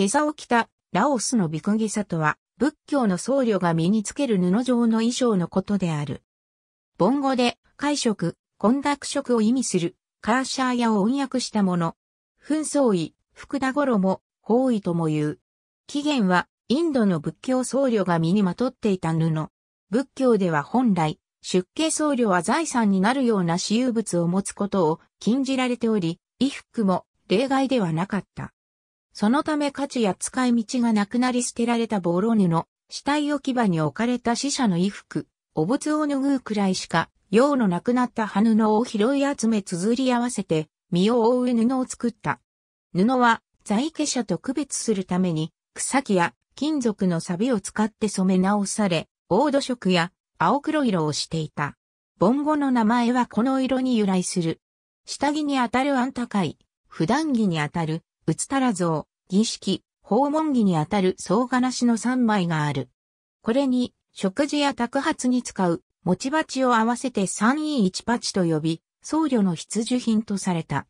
袈裟を着たラオスのビクギサとは、仏教の僧侶が身につける布状の衣装のことである。ン語で、解食、混濁色を意味する、カーシャーヤを音訳したもの。紛争衣、福田衣、包囲とも言う。起源は、インドの仏教僧侶が身にまとっていた布。仏教では本来、出家僧侶は財産になるような私有物を持つことを禁じられており、衣服も例外ではなかった。そのため価値や使い道がなくなり捨てられたボローヌの死体置き場に置かれた死者の衣服、お仏を拭うくらいしか、用のなくなった葉布を拾い集め綴り合わせて、身を覆う布を作った。布は、在家者と区別するために、草木や金属の錆を使って染め直され、黄土色や青黒色をしていた。ン語の名前はこの色に由来する。下着にあたるたかい、普段着にあたるうつたら像、儀式、訪問着にあたる総がなしの3枚がある。これに、食事や宅発に使う、持ち鉢を合わせて321鉢と呼び、僧侶の必需品とされた。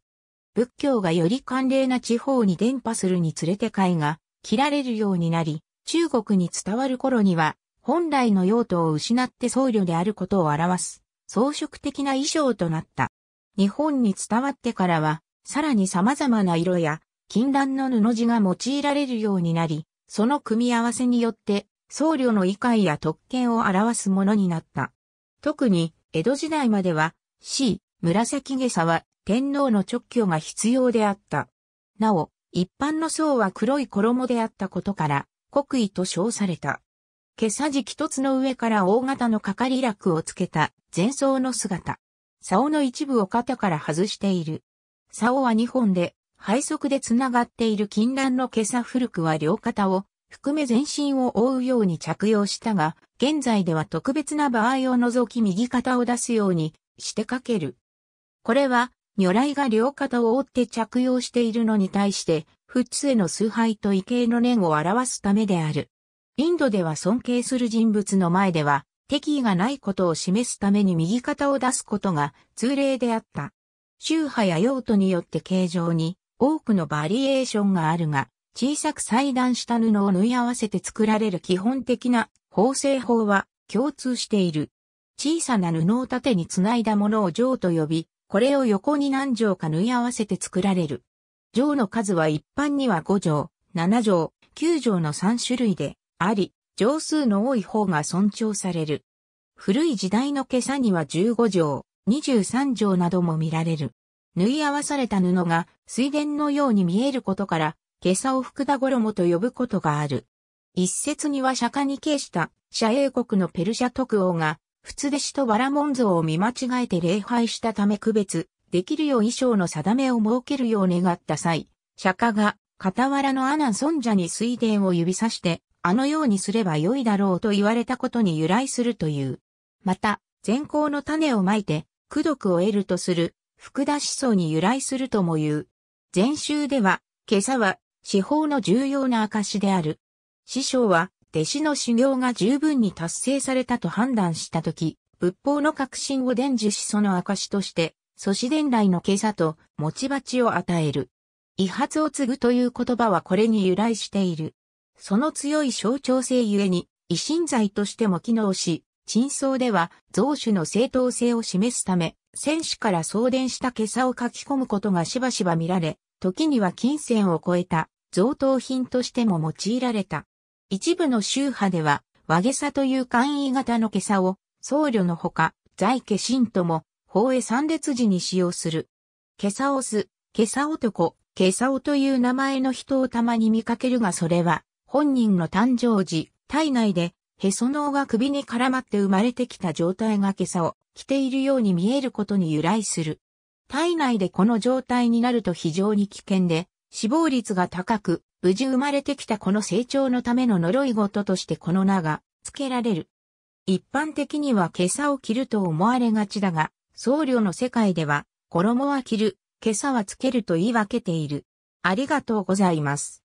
仏教がより寒冷な地方に伝播するにつれて貝が切られるようになり、中国に伝わる頃には、本来の用途を失って僧侶であることを表す、装飾的な衣装となった。日本に伝わってからは、さらに様々な色や禁断の布地が用いられるようになり、その組み合わせによって僧侶の異界や特権を表すものになった。特に江戸時代までは C、紫下差は天皇の直居が必要であった。なお、一般の僧は黒い衣であったことから、国威と称された。下裟時一つの上から大型の係楽をつけた前奏の姿。竿の一部を肩から外している。竿は二本で、背側でつながっている禁断の袈裟古くは両肩を含め全身を覆うように着用したが、現在では特別な場合を除き右肩を出すようにしてかける。これは、如来が両肩を覆って着用しているのに対して、仏への崇拝と畏敬の念を表すためである。インドでは尊敬する人物の前では、敵意がないことを示すために右肩を出すことが通例であった。宗派や用途によって形状に多くのバリエーションがあるが、小さく裁断した布を縫い合わせて作られる基本的な縫製法は共通している。小さな布を縦につないだものを上と呼び、これを横に何畳か縫い合わせて作られる。上の数は一般には5畳、7畳、9畳の3種類であり、畳数の多い方が尊重される。古い時代の袈裟には15畳、23畳なども見られる。縫い合わされた布が水田のように見えることから、袈裟を福田衣と呼ぶことがある。一説には釈迦に敬した、謝英国のペルシャ特王が、仏弟子とバラモン像を見間違えて礼拝したため区別、できるよう衣装の定めを設けるよう願った際、釈迦が、傍らの阿南尊者に水田を指さして、あのようにすればよいだろうと言われたことに由来するという。また、善行の種をまいて、功徳を得るとする、福田思想に由来するとも言う。禅宗では、今朝は、司法の重要な証である。師匠は、弟子の修行が十分に達成されたと判断したとき、仏法の革新を伝授しその証として、祖師伝来の今朝と、持ち鉢を与える。遺発を継ぐという言葉はこれに由来している。その強い象徴性ゆえに、維新罪としても機能し、陳相では、贈主の正当性を示すため、選手から送電した袈裟を書き込むことがしばしば見られ、時には金銭を超えた贈答品としても用いられた。一部の宗派では、和げさという簡易型の袈裟を僧侶のほか、在家信徒も、法へ参列時に使用する。今朝オす、今朝男、袈裟という名前の人をたまに見かけるがそれは、本人の誕生時、体内でへその緒が首に絡まって生まれてきた状態が今朝を着ているように見えることに由来する。体内でこの状態になると非常に危険で、死亡率が高く、無事生まれてきたこの成長のための呪い事としてこの名が付けられる。一般的には今朝を着ると思われがちだが、僧侶の世界では、衣は着る、今朝はつけると言い分けている。ありがとうございます。